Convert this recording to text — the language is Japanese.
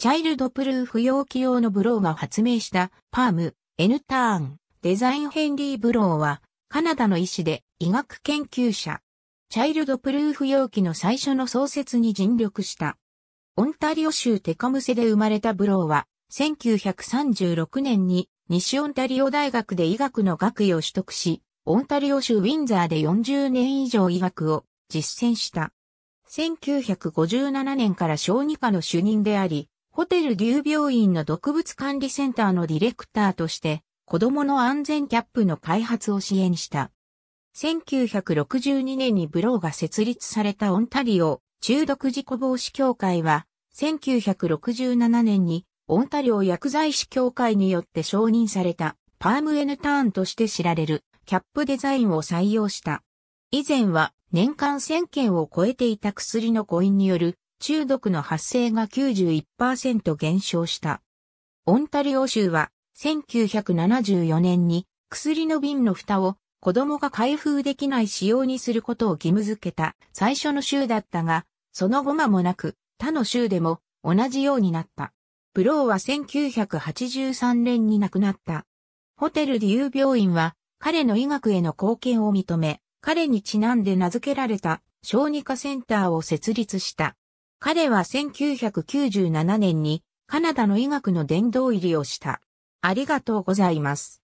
チャイルドプルーフ容器用のブローが発明したパーム、N ターン、デザインヘンリー・ブローは、カナダの医師で医学研究者。チャイルドプルーフ容器の最初の創設に尽力した。オンタリオ州テカムセで生まれたブローは、1936年に西オンタリオ大学で医学の学位を取得し、オンタリオ州ウィンザーで40年以上医学を実践した。1957年から小児科の主任であり、ホテル流病院の毒物管理センターのディレクターとして、子供の安全キャップの開発を支援した。1962年にブローが設立されたオンタリオ中毒事故防止協会は、1967年にオンタリオ薬剤師協会によって承認されたパーム N ターンとして知られるキャップデザインを採用した。以前は年間1000件を超えていた薬の誤飲による中毒の発生が91%減少した。オンタリオ州は1974年に薬の瓶の蓋を子供が開封できない仕様にすることを義務付けた最初の州だったが、その後間もなく他の州でも同じようになった。ブローは1983年に亡くなった。ホテルデュー病院は彼の医学への貢献を認め、彼にちなんで名付けられた小児科センターを設立した。彼は1997年にカナダの医学の殿堂入りをした。ありがとうございます。